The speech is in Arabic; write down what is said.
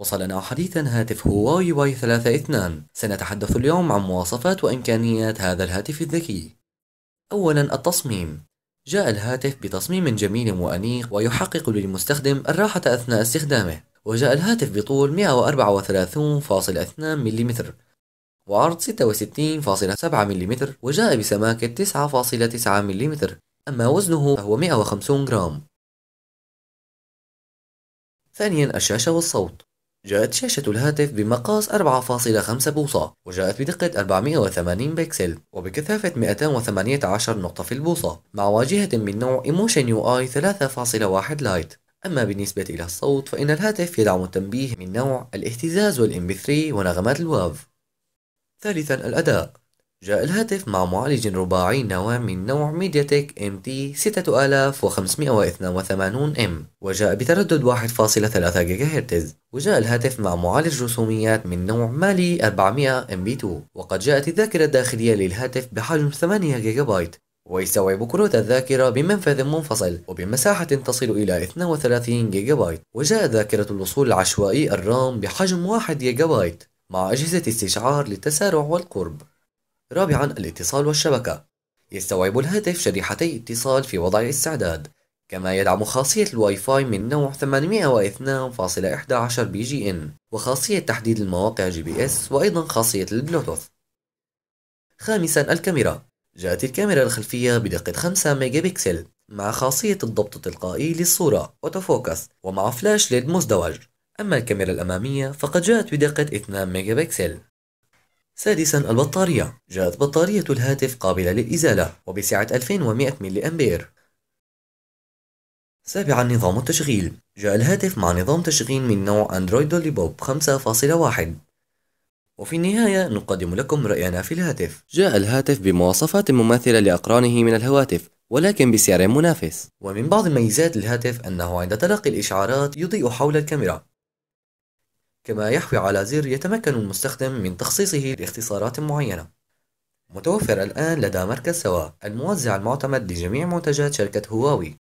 وصلنا حديثا هاتف هواوي واي 3.2 سنتحدث اليوم عن مواصفات وإمكانيات هذا الهاتف الذكي أولا التصميم جاء الهاتف بتصميم جميل وأنيق ويحقق للمستخدم الراحة أثناء استخدامه وجاء الهاتف بطول 134.2 ملم وعرض 66.7 ملم وجاء بسماكة 9.9 ملم أما وزنه فهو 150 جرام ثانيا الشاشة والصوت جاءت شاشة الهاتف بمقاس 4.5 بوصة وجاءت بدقة 480 بكسل وبكثافة 218 نقطة في البوصة مع واجهة من نوع Emotion UI 3.1 لايت أما بالنسبة إلى الصوت فإن الهاتف يدعم التنبيه من نوع الاهتزاز والMP3 ونغمات الواف ثالثا الأداء جاء الهاتف مع معالج رباعي نوام من نوع ميديا تيك ام تي 6582 ام وجاء بتردد 1.3 جيجا هرتز وجاء الهاتف مع معالج رسوميات من نوع مالي 400 ام بي 2 وقد جاءت الذاكرة الداخلية للهاتف بحجم 8 جيجا بايت ويستوعب كروت الذاكرة بمنفذ منفصل وبمساحة تصل إلى 32 جيجا بايت وجاء ذاكرة الوصول العشوائي الرام بحجم 1 جيجا بايت مع أجهزة استشعار للتسارع والقرب رابعا الاتصال والشبكة يستوعب الهاتف شريحتي اتصال في وضع الاستعداد كما يدعم خاصية الواي فاي من نوع 802.11 بي جي إن وخاصية تحديد المواقع جي بي إس وأيضا خاصية البلوتوث خامسا الكاميرا جاءت الكاميرا الخلفية بدقة 5 ميجا بكسل مع خاصية الضبط التلقائي للصورة أوتوفوكس ومع فلاش ليد مزدوج أما الكاميرا الأمامية فقد جاءت بدقة 2 ميجا بكسل سادسا البطارية جاءت بطارية الهاتف قابلة للإزالة وبسعة 2100 ملي أمبير سابعا نظام التشغيل جاء الهاتف مع نظام تشغيل من نوع أندرويد دولي بوب 5.1 وفي النهاية نقدم لكم رأينا في الهاتف جاء الهاتف بمواصفات مماثلة لأقرانه من الهواتف ولكن بسعر منافس ومن بعض ميزات الهاتف أنه عند تلقي الإشعارات يضيء حول الكاميرا كما يحوي على زر يتمكن المستخدم من تخصيصه لاختصارات معينة متوفر الآن لدى مركز سوا الموزع المعتمد لجميع منتجات شركة هواوي